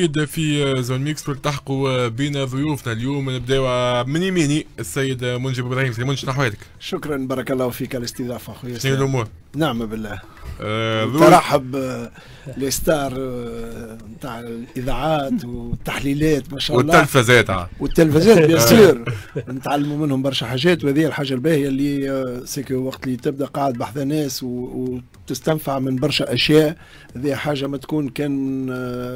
اكيد في زون ميكس والتحقوا بين ضيوفنا اليوم نبداو من يميني السيد منجب ابراهيم سي منجب احوالك شكرا بارك الله فيك على الاستضافه خويا شنو الامور؟ نعم بالله آه ترحب آه، لي ستار آه، نتاع الاذاعات والتحليلات ما شاء الله والتلفزات والتلفزات بيان سور نتعلموا منهم برشا حاجات وهذه الحاجه الباهيه اللي آه، سيكو وقت اللي تبدا قاعد بحث ناس وتستنفع من برشا اشياء هذه حاجه ما تكون كان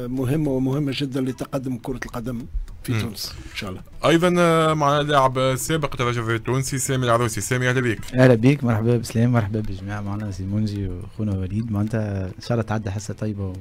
مهمه مهمه جدا لتقدم كره القدم في م. تونس ان شاء الله ايضا آه، معنا لاعب سابق ترجم التونسي سامي العروسي سامي اهلا بك اهلا بك مرحبا بسلام مرحبا بجميع معنا سيمونزي وخونا وليد معناتها ان شاء الله تعدي حصه طيبه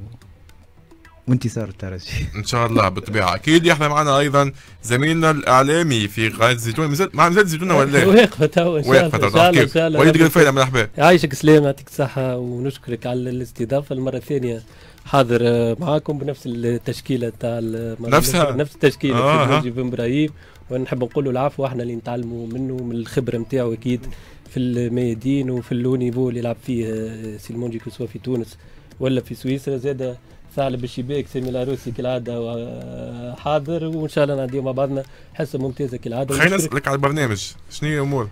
وانتصار الترجي ان شاء الله بالطبيعه اكيد يحلى معنا ايضا زميلنا الاعلامي في قناه زيتون مع زيت زيتونه ولا إيه؟ واقفه تو واقفه تو ان شاء الله طيب، وليد قنفيله مرحبا يعيشك سلام يعطيك الصحه ونشكرك على الاستضافه المره الثانيه حاضر آه، معاكم بنفس التشكيله تاع نفسها نفس التشكيله آه بن ابراهيم ونحب نقول له العفو احنا اللي نتعلموا منه من الخبره نتاعو اكيد في الميادين وفي اللونيفو اللي يلعب فيه آه، سيلمونجي سواء في تونس ولا في سويسرا زاد ثعلب الشباك سامي العروسي كالعاده آه، حاضر وان شاء الله نعديو مع بعضنا حصه ممتازه كالعاده خلينا نسالك على البرنامج شنو هي الامور؟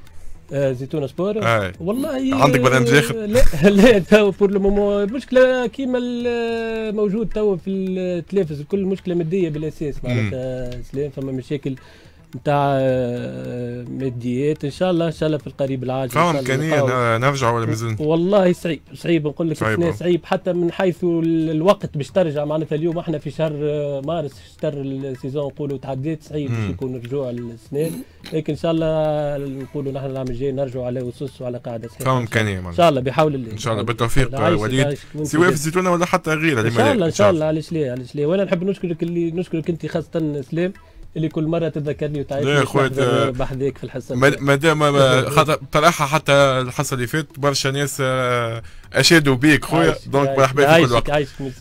آه، زيتونه سبور آه. والله عندك برنامج اخر لا لا تو بور لو مومون المشكله كيما آه، موجود تو في التلفز الكل مشكله ماديه بالاساس معناتها سلام فما مشاكل نتاع آه، ماديات ان شاء الله ان شاء الله في القريب العاجل فما امكانيه نرجع ولا مازال والله صعيب صعيب نقول لك صعيب, آه. صعيب حتى من حيث الوقت باش ترجع معناتها اليوم احنا في شهر آه، مارس شهر السيزون نقولوا تعديت صعيب باش يكون رجوع السنين لكن ان شاء الله نقولوا نحن العام الجاي نرجعوا على اسس وعلى قاعده صحيحه فما امكانيه ان شاء الله بحول الله ان شاء الله بالتوفيق وليد سواء في الزيتونه ولا حتى غيرها ان شاء الله ان شاء الله علاش ليه علاش ليه وانا نحب نشكرك اللي نشكرك انت خاصه سلام اللي كل مره تذكرني وتعيش لا خويا بحث في الحصه ما دام خاطر حتى الحصه اللي فاتت برشا ناس آه، اشادوا بيك خويا دونك مرحبا في كل وقت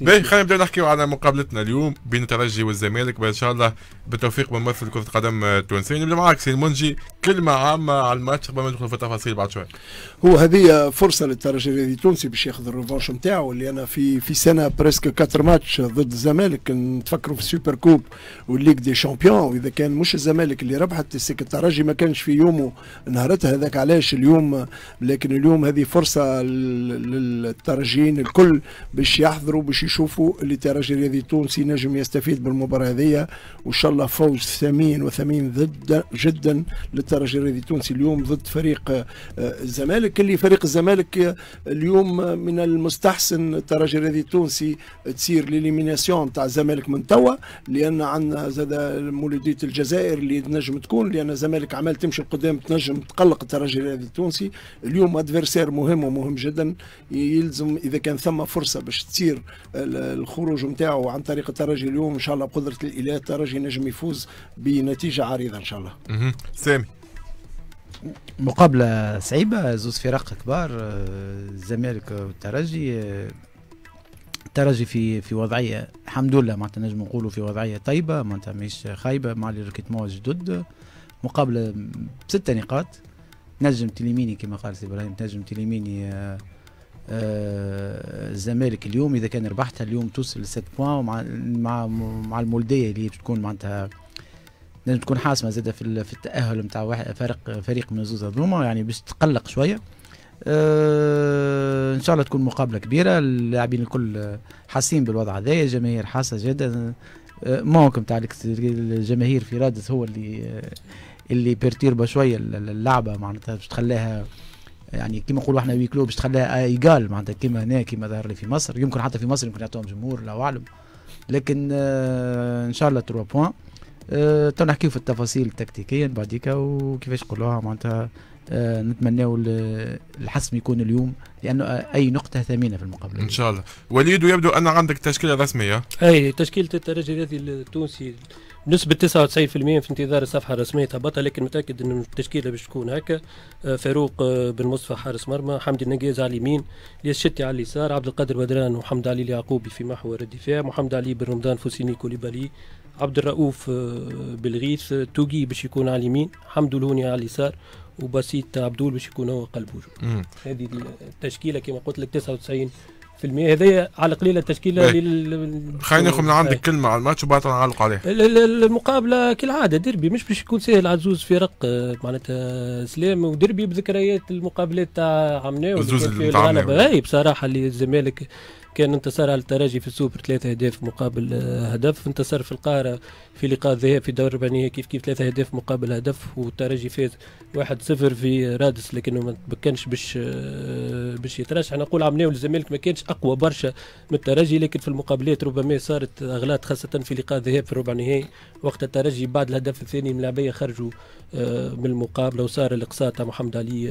باهي خلينا نبداو نحكيو على مقابلتنا اليوم بين الترجي والزمالك ان شاء الله بالتوفيق من ممثل كره القدم آه، التونسي نبدا معاك سي المنجي كلمه عامه على الماتش قبل ما ندخل في التفاصيل بعد شويه هو هذه فرصه للترجي الرياضي التونسي باش ياخذ الريفونش نتاعو اللي انا في في سنه بريسك 4 ماتش ضد الزمالك نتفكروا في السوبر كوب والليغ دي شامبيون معهم اذا كان مش الزمالك اللي ربحت الترجي ما كانش في يومه نهارتها هذاك علاش اليوم لكن اليوم هذه فرصه للترجيين الكل باش يحضروا باش يشوفوا اللي الترجي الرياضي التونسي نجم يستفيد بالمباراه هذه وان شاء الله فوز ثمين وثمين ضد جدا للترجي الرياضي التونسي اليوم ضد فريق آه، الزمالك اللي فريق الزمالك آه، اليوم آه، من المستحسن الترجي الرياضي التونسي تصير ليليميناسيون تاع الزمالك من توا لان عندنا زاد ولديه الجزائر اللي تنجم تكون لان الزمالك عمال تمشي لقدام تنجم تقلق الترجي الرياضي التونسي اليوم ادفيرسير مهم ومهم جدا يلزم اذا كان ثم فرصه باش تصير الخروج نتاعو عن طريق الترجي اليوم ان شاء الله بقدره الاله الترجي نجم يفوز بنتيجه عريضه ان شاء الله. سامي مقابله صعيبه زوز فرق كبار آه، الزمالك والترجي آه، الترجي في في وضعيه الحمد لله معناتها نجم نقولوا في وضعيه طيبه معناتها مش خايبه مع لي ريكروتمون الجدد مقابله بسته نقاط نجم تليميني كما قال سي ابراهيم نجم تليميني آه، آه، الزمالك اليوم اذا كان ربحتها اليوم توصل ل 7 بوان مع مع مع المولديه اللي بتكون معناتها نجم تكون حاسمه زاده في, في التاهل نتاع فريق فريق من زوز هذوما يعني باش تقلق شويه آه، ان شاء الله تكون مقابله كبيره اللاعبين الكل حاسين بالوضع هذايا الجماهير حاسه جدا آه، ممكن تاع الجماهير في رادس هو اللي آه، اللي بيرتير شويه اللعبه معناتها باش تخليها يعني كيما نقولوا احنا وي كلوب باش تخليها ايجال معناتها كيما هنا كيما ظهر لي في مصر يمكن حتى في مصر يمكن يعطوهم جمهور لا اعلم لكن ان شاء الله 3 بوان تو نحكيو في التفاصيل التكتيكيه بعديكا وكيفاش نقولوها معناتها آه، نتمناو الحسم يكون اليوم لانه اي نقطه ثمينه في المقابله ان شاء الله وليد يبدو ان عندك تشكيله رسميه اي تشكيله الترجي هذه التونسي بنسبة 99% في انتظار الصفحة الرسمية تهبطها لكن متأكد أن التشكيلة باش تكون هكا آه، فاروق آه، بن مصطفى حارس مرمى حمدي النقيز على اليمين الياس شتي على اليسار عبد القادر بدران ومحمد علي اليعقوبي في محور الدفاع محمد علي بن رمضان فوسيني كوليبالي عبد الرؤوف بالغيث توقي باش يكون على اليمين حمد لوني على اليسار وبسيط عبدول باش يكون هو قلب هجوم هذه التشكيله كما قلت لك 99 في المية هذايا على قليلة التشكيله لل... خلينا ناخذ من عندك كلمه على الماتش وبعد نعلق عليه المقابله كالعاده ديربي مش باش يكون سهل عزوز فرق آه، معناتها سلام وديربي بذكريات المقابلات تاع عمناو زوز اي بصراحه اللي الزمالك كان انتصار على الترجي في السوبر ثلاثة أهداف مقابل آه، هدف انتصر في القاهرة في لقاء الذهاب في دور الربانية كيف كيف ثلاثة أهداف مقابل هدف والترجي فاز واحد صفر في رادس لكنه ما تمكنش باش آه، باش يترشح نقول عملناه الزمالك ما كانش أقوى برشا من الترجي لكن في المقابلات ربما صارت أغلاط خاصة في لقاء الذهاب في الربع النهائي وقت الترجي بعد الهدف الثاني من اللاعبية خرجوا آه، من المقابلة وصار الإقصاء تاع محمد علي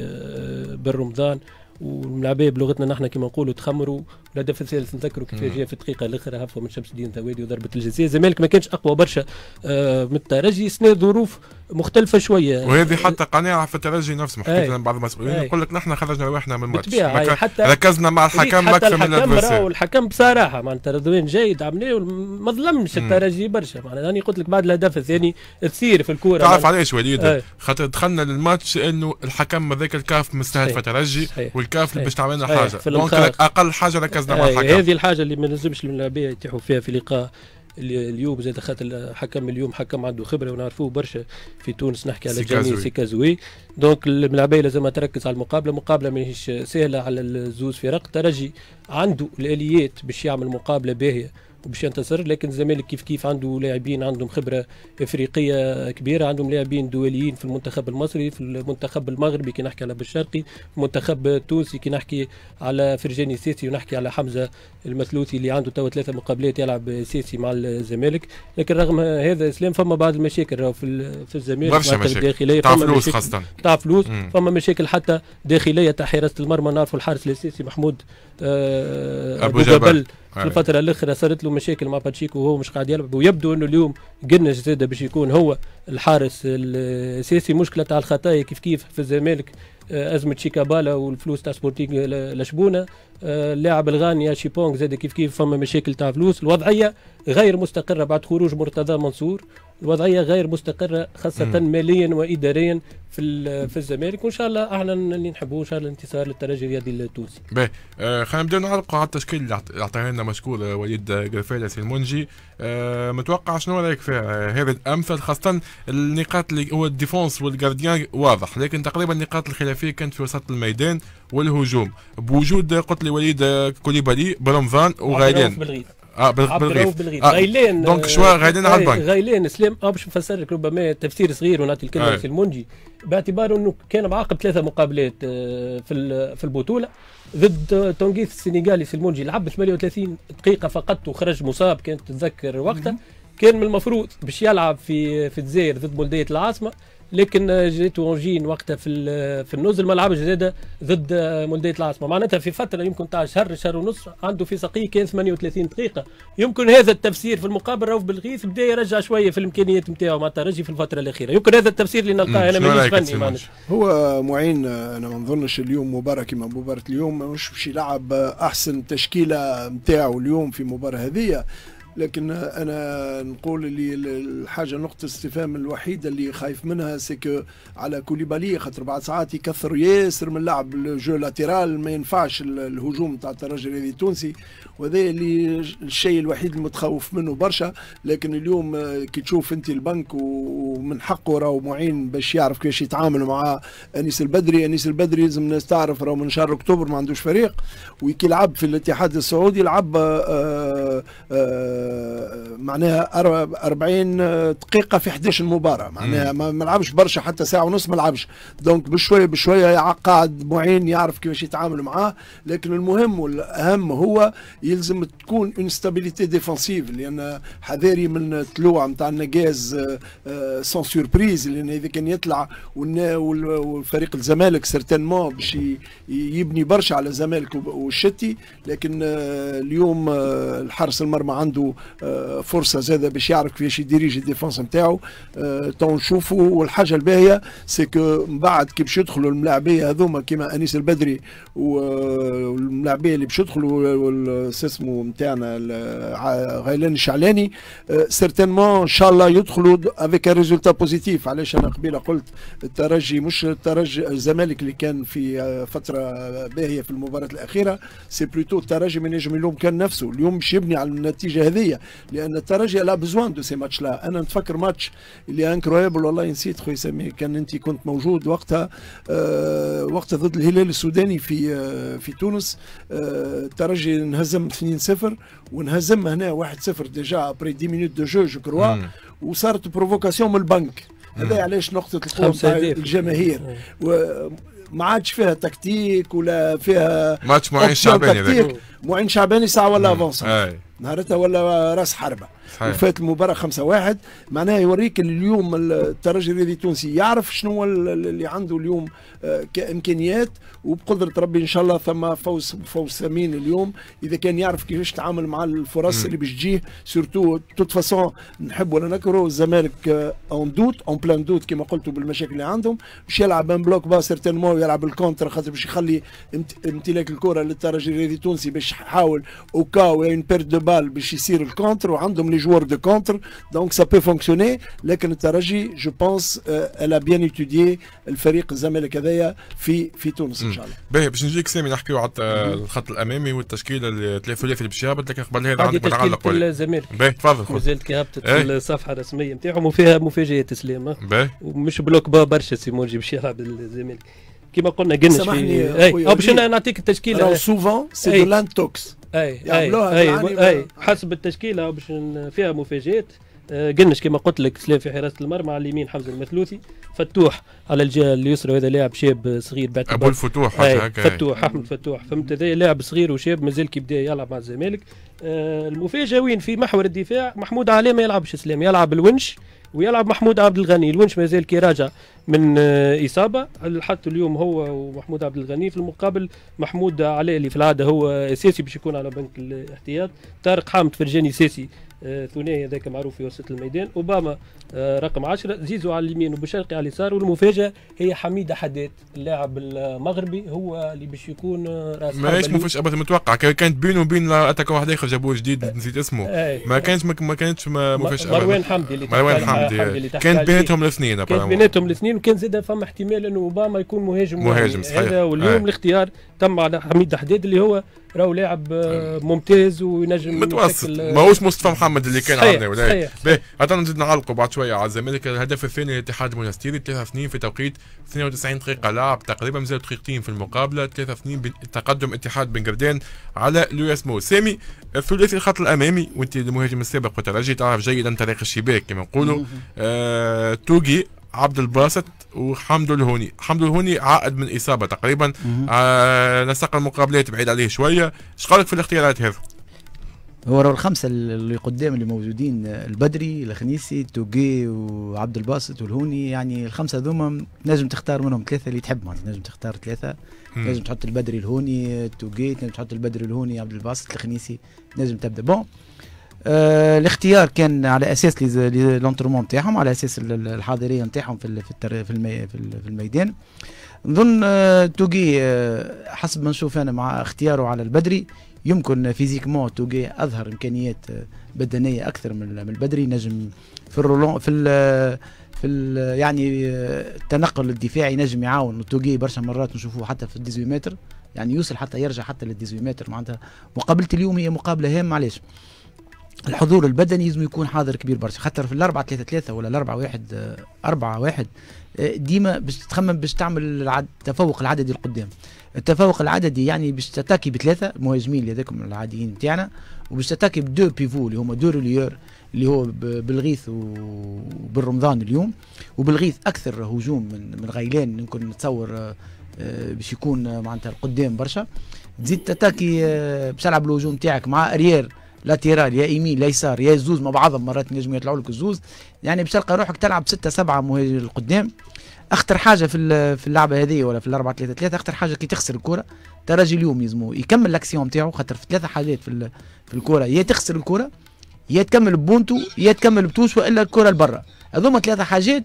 بن رمضان والملاعبيه بلغتنا نحن كما نقولوا تخمروا الهدف الثالث نذكروا كيف جاء في الدقيقه الاخيره هفوا من شمس الدين ثوادي وضربه الجزاء الزمالك ما كانش اقوى برشا آه، من الترجي سنة ظروف مختلفه شويه وهذه حتى قناعه في الترجي نفسه حكيت لنا بعض المسؤولين يقول لك نحن خرجنا رواحنا من الماتش حتى ركزنا مع الحكم اكثر من راهو الحكم بصراحه معناتها رضوان جيد عمليه ما ظلمش الترجي برشا معناتها راني قلت لك بعد الهدف الثاني يعني تثير في الكوره تعرف علاش وليد خاطر دخلنا للماتش انه الحكم هذاك الكاف مستهدف الترجي والكاف اللي باش تعمل لنا حاجه دونك اقل حاجه ركزنا مع الحكم هذه الحاجه اللي ما لازمش الملاعبيه يتيحوا فيها في لقاء اليوم زاد خاطر حكم اليوم حكم عنده خبره ونعرفوه برشا في تونس نحكي على جاني سيكازوي دونك العبايه لازم تركز على المقابله مقابله ماهيش سهله على الزوز فرق ترجي عنده الاليات باش يعمل مقابله باهيه باش ينتصر لكن الزمالك كيف كيف عنده لاعبين عندهم خبره افريقيه كبيره عندهم لاعبين دوليين في المنتخب المصري في المنتخب المغربي كي نحكي على بالشرقي المنتخب التونسي كي نحكي على فرجاني سيسي ونحكي على حمزه المثلوثي اللي عنده توا ثلاثه مقابلات يلعب سيسي مع الزمالك لكن رغم هذا اسلام فما بعض المشاكل في في الزمالك برشا مشاكل تاع فلوس خاصه تاع فلوس فما مشاكل حتى داخليه تاع حراسه المرمى نعرفوا الحارس الاساسي محمود آه، أبو, ابو جبل, جبل. في الفتره الاخيره صارت له مشاكل مع باتشيكو وهو مش قاعد يلعب ويبدو انه اليوم قلنا جزادة باش يكون هو الحارس السيسي مشكله تاع الخطايا كيف كيف في الزمالك آه، ازمه شيكابالا والفلوس تاع سبورتينغ لشبونه آه، اللاعب الغاني شيبونغ زاد كيف كيف فما مشاكل تاع فلوس الوضعيه غير مستقره بعد خروج مرتضى منصور الوضعيه غير مستقره خاصه ماليا واداريا في في الزمالك وان شاء الله احنا اللي نحبوه ان شاء الله الانتصار للترجي الرياضي التونسي. باهي آه، خلينا نبداو نعلقوا على التشكيل اللي اعطاها لنا مشكور وليد سي المنجي آه، متوقع شنو رايك فيها هذا امثل خاصه النقاط اللي هو الديفونس والجارديان واضح لكن تقريبا النقاط الخلافيه كانت في وسط الميدان والهجوم بوجود قلت لي وليد كوليبالي برمضان وغايلين اه بالغيث بالغيث آه. غايلين دونك شوا آه، غايلين على البنك غايلين سليم اه باش نفسر لك ربما تفسير صغير ونعطي الكلمه آه. للمنجي باعتبار انه كان معاقب ثلاثه مقابلات آه، في في البطوله ضد تونغيث السنغالي المونجي لعب 38 دقيقه فقط وخرج مصاب كانت تتذكر وقتها كان من المفروض باش يلعب في في الجزائر ضد بلديه العاصمه لكن جيتو اونجين وقتها في في النزل ما لعبش زاده ضد مولديه العاصمه معناتها في فتره يمكن تاع شهر شهر ونص عنده في سقيه كان 38 دقيقه يمكن هذا التفسير في المقابل روف بالغيث بدا يرجع شويه في الامكانيات نتاعو معناتها رجع في الفتره الاخيره يمكن هذا التفسير اللي نلقاه انا مانيش فني معناتها هو معين انا ما نظنش اليوم مباراه كما مباراه اليوم مش باش يلعب احسن تشكيله نتاعو اليوم في المباراه هذه لكن انا نقول اللي الحاجه نقطه استفهام الوحيده اللي خايف منها سكو على كوليبالي خاطر بعد ساعات يكثر ياسر من لعب الجو لاتيرال ما ينفعش الهجوم تاع الترجي التونسي وهذا اللي الشيء الوحيد المتخوف منه برشا لكن اليوم آه، كي تشوف انت البنك ومن حقه راهو معين باش يعرف كيفاش يتعامل مع انيس البدري انيس البدري لازم الناس تعرف راهو من شهر اكتوبر ما عندوش فريق وكي لعب في الاتحاد السعودي لعب آآ آه، آآ آه، معناها 40 دقيقه في 11 مباراه معناها ما لعبش برشا حتى ساعه ونص ما لعبش دونك بشويه بشويه قاعد معين يعرف كيفاش يتعامل معاه لكن المهم والاهم هو يلزم تكون اون ستابيليتي ديفونسيف لان حذاري من الطلوع نتاع النجاز سون آه، سوربريز آه، لان اذا كان يطلع والفريق الزمالك سيرتينمون باش يبني برشا على الزمالك والشتي لكن آه، اليوم الحارس المرمى عنده آه، فرصه زاده باش يعرف كيفاش يديريج الديفونس نتاعو تو آه، نشوفوا والحاجه الباهيه سي كو من بعد كي باش يدخلوا الملاعبيه هذوما كيما انيس البدري آه، والملاعبيه اللي باش يدخلوا اسمه نتاعنا غيلان الشعلاني سيرتينمون ان شاء الله يدخلوا افيك ان ريزولتا بوزيتيف علاش انا قبيله قلت الترجي مش الترجي الزمالك اللي كان في فتره باهيه في المباراه الاخيره سي بلوتو الترجي ما ينجم يلوم كان نفسه اليوم باش يبني على النتيجه هذه الرياضيه لان الترجي لا بزوان دو سي ماتش لا انا نتفكر ماتش اللي انكرويبل والله نسيت خويا سامي كان انت كنت موجود وقتها آه وقتها ضد الهلال السوداني في آه في تونس آه الترجي انهزم 2-0 وانهزم هنا 1-0 ديجا ابري 10 مينوت دو جو جو كروا وصارت بروفوكاسيون من البنك هذا علاش نقطه القوه الجماهير ما عادش فيها تكتيك ولا فيها ماتش معين شعباني معين شعباني ساعه ولا افونس نهارتها ولا راس حربه صحيح. وفات المباراه 5-1 معناها يوريك اليوم الترجي الرياضي التونسي يعرف شنو اللي عنده اليوم آه، كامكانيات وبقدره ربي ان شاء الله ثم فوز فوز ثمين اليوم اذا كان يعرف كيفاش يتعامل مع الفرص م. اللي باش تجيه سورتو توت فاسون نحب ولا نكره الزمالك اون دوت اون بلان دوت كما قلتوا بالمشاكل اللي عندهم باش يلعب ان بلوك با سيرتينمون يلعب الكونتر خاطر باش يخلي امتلاك الكره للترجي الرياضي التونسي باش يحاول اوكا وين بيرد دو بال باش يصير الكونتر وعندهم لي joueur de contre. Donc ça peut fonctionner. لكن الترجي جو بونس الا بيان étudié الفريق الزمالك هذايا في في تونس ان شاء الله. باهي باش نجيك سامي نحكيو على hmm. الخط الامامي والتشكيله الثلاثيه اللي باش يهبط لكن قبل هذا عندك متعلق الزمالك. باهي تفضل. مازالت كي هبطت إيه. الصفحه الرسميه نتاعهم وفيها مفاجاه اسلام. باهي. ومش بلوك با برشا سيمونجي باش يلعب الزمالك. كما قلنا قلنا سامحني إيه. باش نعطيك التشكيله سوفون سي دو لانتوكس اي يعملوها اي اي, أي حسب التشكيله باش فيها مفاجات آه، قلنش كما قلت لك سلام في حراسه المرمى على اليمين حمزه المثلوثي فتوح على الجهه اليسرى وهذا لاعب شاب صغير بعد ابو الفتوح هكا فتوح احمد فتوح فهمت هذا لاعب صغير وشاب مازال كي بدا يلعب مع الزمالك آه المفاجاه وين في محور الدفاع محمود علي ما يلعبش سلام يلعب الونش ويلعب محمود عبد الغني الونش مازال كيراجع من آه، اصابه حتى اليوم هو ومحمود عبد الغني في المقابل محمود علي اللي في العاده هو اساسي باش يكون على بنك الاحتياط طارق حامد فرجاني اساسي ثنائي هذاك معروف في وسط الميدان اوباما آه، رقم 10 زيزو على اليمين وبشرقي على اليسار والمفاجاه هي حميد حداد اللاعب المغربي هو اللي باش يكون راس هيش مفاجاه ابدا متوقع كانت بينه وبين اتاكا واحد اخر جابوه جديد آه. نسيت اسمه آه. ما كانش ما كانتش مفاجاه مروان حمدي اللي مروان حمدي كانت بيناتهم الاثنين كانت بيناتهم الاثنين وكان زاد فما احتمال انه اوباما يكون مهاجم مهاجم يعني. صحيح هذا واليوم الاختيار تم على حميد حداد اللي هو راهو لاعب آه، طيب. ممتاز وينجم متوسط آه، ماهوش مصطفى محمد اللي كان عندنا ولا إيه؟ باهي عطانا نزيد نعلقوا بعد شويه على الزمالك الهدف الثاني لاتحاد المنستيري 3 2 في توقيت 92 دقيقه لعب تقريبا مازال دقيقتين في المقابله 3 2 بتقدم اتحاد بن قردان على مو سامي الثلاثي الخط الامامي وانت المهاجم السابق وترجي تعرف جيدا طريق الشباك كما نقولوا آه توجي عبد الباسط وحمدو الهوني حمدو الهوني عائد من اصابه تقريبا آه نسق المقابلات بعيد عليه شويه ايش قالك في الاختيارات هذا هو راهو الخمسه اللي قدام اللي موجودين البدري الخنيسي توجي وعبد الباسط والهوني يعني الخمسه ذوما نجم تختار منهم ثلاثه اللي تحب معناتها نجم تختار ثلاثه نجم تحط البدري الهوني توجي نجم تحط البدري الهوني عبد الباسط الخنيسي نجم تبدا بون آه، الاختيار كان على اساس لونترمون نتاعهم على اساس الحاضريه نتاعهم في في في, في الميدان نظن آه، توغي آه، حسب ما نشوف انا مع اختياره على البدري يمكن فيزيكمون توغي اظهر امكانيات بدنيه اكثر من البدري نجم في الرولون في في يعني التنقل الدفاعي نجم يعاون توغي برشا مرات نشوفوه حتى في الديزوي متر يعني يوصل حتى يرجع حتى للديزوي متر معناتها مقابلة اليوم هي مقابله هامه علاش؟ الحضور البدني لازم يكون حاضر كبير برشا خاطر في الأربعة ثلاثة ثلاثة ولا الأربعة واحد آه، أربعة واحد آه، ديما باش تخمم باش تعمل العد... التفوق العددي القدام التفوق العددي يعني باش تتاكي بثلاثة مهاجمين اللي هذاكم العاديين نتاعنا وباش تتاكي بدو بيفو اللي هما دو روليور اللي هو بالغيث وبالرمضان اليوم وبالغيث أكثر هجوم من من غيلان يمكن نتصور آه، باش يكون معناتها القدام برشا تزيد تتاكي باش تلعب الهجوم نتاعك مع أريير لاتيرال يا يمين لا يسار يا زوز مع بعضهم مرات ينجموا يطلعوا لك الزوز يعني باش تلقى روحك تلعب ستة سبعة مهاجر القدام اخطر حاجه في في اللعبه هذه ولا في الأربعة ثلاثة ثلاثة اخطر حاجه كي تخسر الكره تراجي اليوم يزمو يكمل الاكسيون نتاعو خاطر في ثلاثه حاجات في في الكره يا تخسر الكره يا تكمل ببونتو يا تكمل بتوش والا الكره لبرا هذوما ثلاثه حاجات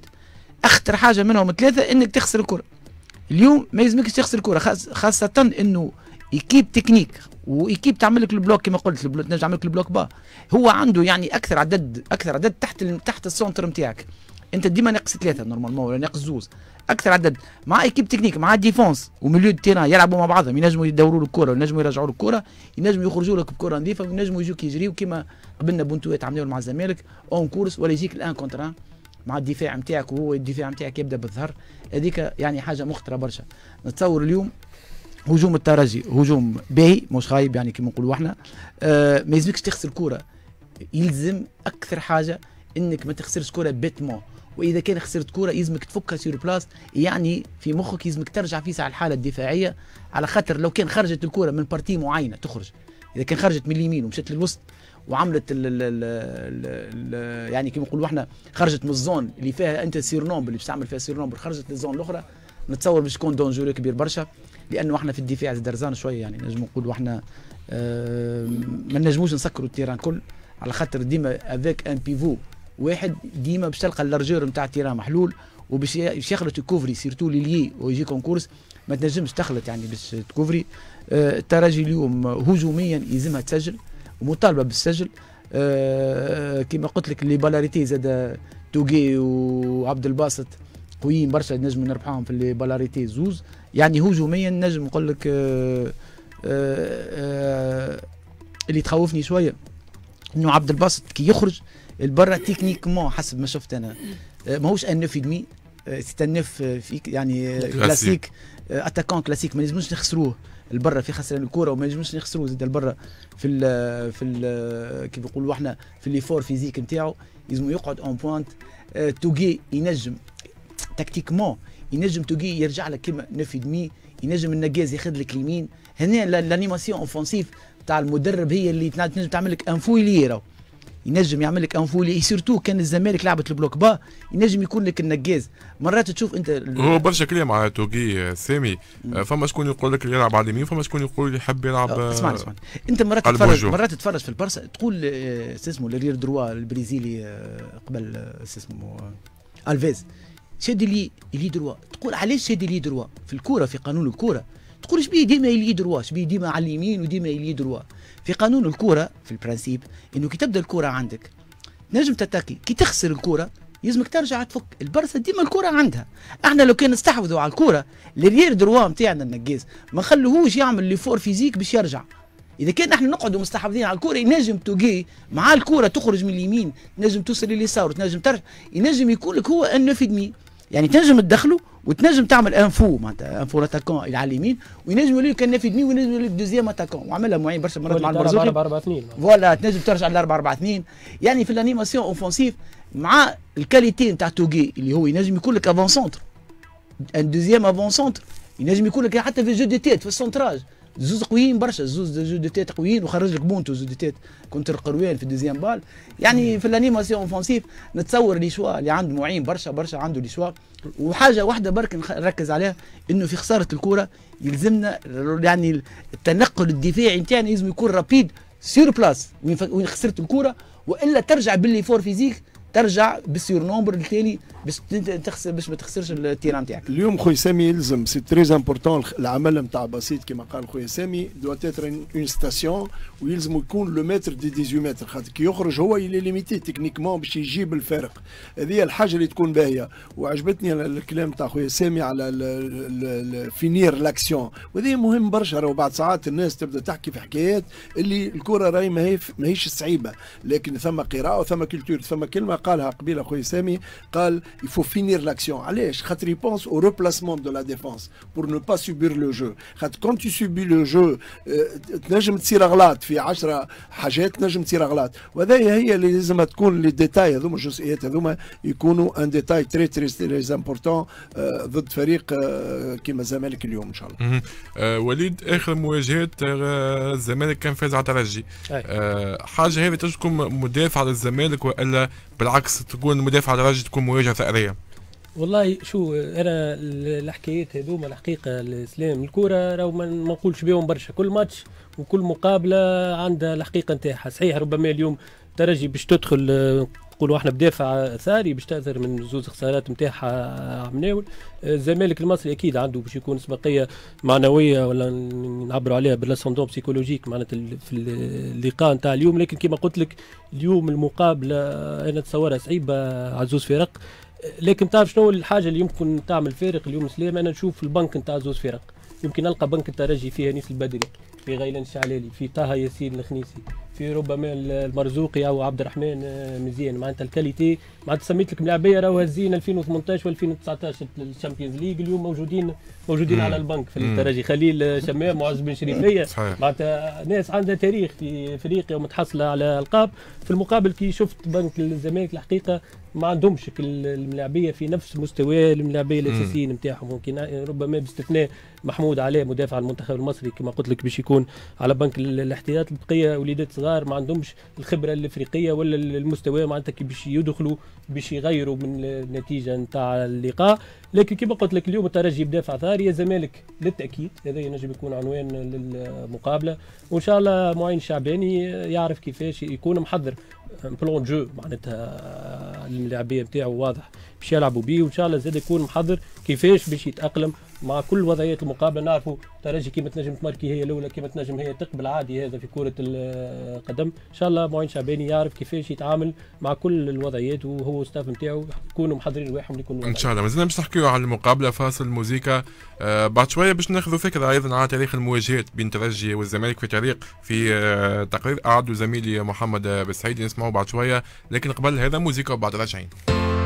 اخطر حاجه منهم ثلاثه انك تخسر الكره اليوم ما يلزمكش تخسر الكره خاصه انه ايكيب تكنيك وايكيب تعمل لك البلوك كما قلت تنجم تعمل لك البلوك با هو عنده يعني اكثر عدد اكثر عدد تحت تحت السونتر نتاعك انت ديما ناقص ثلاثه نورمالمون ولا ناقص زوز اكثر عدد مع ايكيب تكنيك مع ديفونس دي تيران يلعبوا مع بعضهم ينجموا يدوروا الكره ينجموا يرجعوا الكره ينجموا يخرجوا لك بكره نظيفه وينجموا يجوك يجريوا كما قبلنا بونتويت عملوا مع الزمالك اون كورس ولا يجيك الان كونتر مع الدفاع نتاعك وهو الدفاع نتاعك يبدا بالظهر هذيك يعني حاجه مخطره برشا نتصور اليوم هجوم الترجي هجوم باهي مش خايب يعني كما نقولوا احنا آه، ما يلزمكش تخسر كوره يلزم اكثر حاجه انك ما تخسرش كوره بيتمون واذا كان خسرت كوره يلزمك تفكها سير بلاس يعني في مخك يلزمك ترجع ساعه الحاله الدفاعيه على خاطر لو كان خرجت الكوره من بارتي معينه تخرج اذا كان خرجت من اليمين ومشت للوسط وعملت الـ الـ الـ الـ يعني كما نقولوا احنا خرجت من الزون اللي فيها انت سير نومبل اللي باش تعمل فيها سير نومبل خرجت للزون الاخرى نتصور باش يكون دونجوري كبير برشا لانه احنا في الدفاع درزان شويه يعني نجم نقولوا احنا آه، ما نجموش نسكروا التيران كل على خاطر ديما افيك ان بيفو واحد ديما باش تلقى اللارجور نتاع التيران محلول وباش يخلط الكوفري سيرتو ليلي ويجي كونكورس ما تنجمش تخلط يعني باش تكوفري آه، الترجي اليوم هجوميا يلزمها تسجل ومطالبه بالسجل آه، كما قلت لك لي بالاريتي زاد توغي وعبد الباسط قويين برشا نجم نربحوهم في لي بالاريتي زوز يعني هجوميا نجم نقول لك آه، آه، آه، اللي تخوفني شويه انه عبد الباسط كي يخرج لبرا تكنيكمون حسب ما شفت انا ماهوش ان في دمي ستنف فيك يعني كلاسيك اتاكون كلاسيك ما نجموش نخسروه البرة في خسران الكوره وما نجموش نخسروه زاد البرة في الـ في الـ كيف نقولوا احنا في ليفور فيزيك نتاعو لازم يقعد اون بوانت توغي ينجم تكتيكمون ينجم تلقيه يرجع لك كيما نفي دمي ينجم النجاز ياخذ لك اليمين هنا الانيماسيون اوفونسيف تاع المدرب هي اللي تنجم تعمل لك انفويلي راهو ينجم يعمل لك انفولي سيرتو كان الزمالك لعبت البلوك با ينجم يكون لك النجاز مرات تشوف انت هو برشا كلام على توغي آه، سامي آه، فما شكون يقول لك يلعب على اليمين فما شكون يقول يحب يلعب آه، اسمعني اسمعني انت مرات تتفرج مرات تتفرج في البرسا تقول اسمه لرير دروا البرازيلي قبل اسمه الفيز سيدي لي لي دروا تقول علاش سيدي لي دروا في الكوره في قانون الكوره تقول بيه ديما لي دروا بيه ديما على اليمين وديما لي دروا في قانون الكوره في البرانسيب انه كي تبدا الكوره عندك نجم تتاكي كي تخسر الكوره يلزمك ترجع تفك البرسا ديما الكرة عندها احنا لو كان نستحوذوا على الكرة الريير دروا نتاعنا النقاز ما نخلوهوش يعمل لي فور فيزيك باش يرجع اذا كان احنا نقعدوا مستحوذين على الكرة ينجم توجي مع الكرة تخرج من اليمين تنجم توصل لليسار وتنجم ترجع ينجم يكون لك هو ان في دمي يعني تنجم تدخله وتنجم تعمل ان فو معناتها ان لاتاكون على اليمين وينجم يقول كان نافي دني وينجم لك دوزيام اتاكون وعملها معين برشا مرات مع المرزوقي 4 4 2 فوالا تنجم ترجع ل 4 4 2 يعني في الانيماسيون اوفونسيف مع الكاليتي نتاع توغي اللي هو ينجم يكون لك افون سونتر ان دوزيام افون سونتر ينجم يكون لك حتى في جو دي تيت في السونتراج زوز قويين برشا زوز جو دو تيت قويين وخرج لك بونتو زوز دو تيت كونتر قروان في الدوزيام بال يعني في الانيماسيون اوفونسيف نتصور لي شوا اللي عنده معين برشا برشا عنده لي شوا وحاجه واحده برك نركز عليها انه في خساره الكره يلزمنا يعني التنقل الدفاعي نتاعنا لازم يكون رابيد سير بلاس وين خسرت الكره والا ترجع باللي فور فيزيك ترجع بالسير نومبر التالي باش تخسر باش ما تخسرش التيران تاعك اليوم خويا سامي يلزم سي تري امبورتون العمل نتاع بسيط كما قال خويا سامي دو تيتر اون ستاسيون ويلزم يكون لو متر دي 18 متر خاطر كي يخرج هو اللي ليميتي تكنيكمون باش يجيب الفارق هذه الحاجه اللي تكون باهيه وعجبتني الكلام تاع خويا سامي على فينير لاكسيون وهذه مهم برشا راهو بعد ساعات الناس تبدا تحكي في حكايات اللي الكره راهي ماهيش صعيبه لكن ثم قراءه وثم كلتور ثم كلمه قالها قبيله خويا سامي قال il faut finir l'action. Allez, Khatri pense au replacement de la défense pour ne pas subir le jeu. Quand tu subis le jeu, تنجم تصير غلط في 10 حاجات تنجم تصير غلط وهذه هي اللي لازم تكون لي ديتاي هذوما الجزئيات هذوما يكونوا ان ديتاي تري تري تري امبورتون ضد فريق كيما الزمالك اليوم ان شاء الله. وليد اخر مواجهات الزمالك كان فاز على الترجي. حاجه هذه تجدكم مدافع للزمالك والا بالعكس تكون مدافع الترجي تكون مواجهه الفقريه والله شو انا الحكايات هذوما الحقيقه الاسلام الكوره راهو ما نقولش بهم برشا كل ماتش وكل مقابله عندها الحقيقه نتاعها صحيح ربما اليوم ترجي باش تدخل نقولوا احنا بدافع ثاري باش تاثر من زوز خسارات نتاعها عمناول الزمالك المصري اكيد عنده باش يكون سباقيه معنويه ولا نعبروا عليها بالاسوندون بسيكولوجيك معناتها في اللقاء نتاع اليوم لكن كما قلت لك اليوم المقابله انا نتصورها صعيبه على زوز فرق لكن تعرف شنو الحاجه اللي يمكن تعمل فارق اليوم سليم انا نشوف البنك نتاع زوز فرق يمكن نلقى بنك الترجي فيه انيس البدري في غيلان الشعلالي في طه ياسين الخنيسي في ربما المرزوقي او عبد الرحمن آه، مزيان معناتها الكاليتي معناتها سميت لك ملاعبيه راهو هزين 2018 و2019 الشامبيونز ليج اليوم موجودين موجودين مم. على البنك في الترجي خليل آه، شمام معز بن شريفيه معناتها ناس عندها تاريخ في افريقيا ومتحصله على القاب في المقابل كي شفت بنك الزمالك الحقيقه ما عندهمش الملاعبيه في نفس مستوى الملاعبيه الاساسيين نتاعهم ممكن آه، ربما باستثناء محمود علاء مدافع المنتخب المصري كما قلت لك باش يكون على بنك الاحتياط البقيه وليدات صغار صغار ما عندهمش الخبره الافريقيه ولا المستوى معناتها كي باش يدخلوا باش يغيروا من النتيجه نتاع اللقاء لكن كما قلت لك اليوم الترجي بدافع ثاري يا زمالك للتاكيد هذا ينجم يكون عنوان للمقابله وان شاء الله معين الشعباني يعرف كيفاش يكون محضر بلون جو معناتها الملاعبيه نتاعو واضح باش يلعبوا بيه وان شاء الله زاد يكون محضر كيفاش باش يتاقلم مع كل وضعيات المقابله نعرفوا ترجي كيما تنجم تماركي هي الاولى كيما تنجم هي تقبل عادي هذا في كره القدم ان شاء الله معين شعباني يعرف كيفاش يتعامل مع كل الوضعيات وهو ستاف نتاعو يكونوا محضرين رواحهم يكونوا ان شاء الله مازلنا باش نحكيو على المقابله فاصل موزيكا آه بعد شويه باش ناخذوا فكره ايضا على تاريخ المواجهات بين ترجي والزمالك في تاريخ في آه تقرير اعده زميلي محمد آه، بسعيد نسمعوا بعد شويه لكن قبل هذا موزيكا وبعد راجعين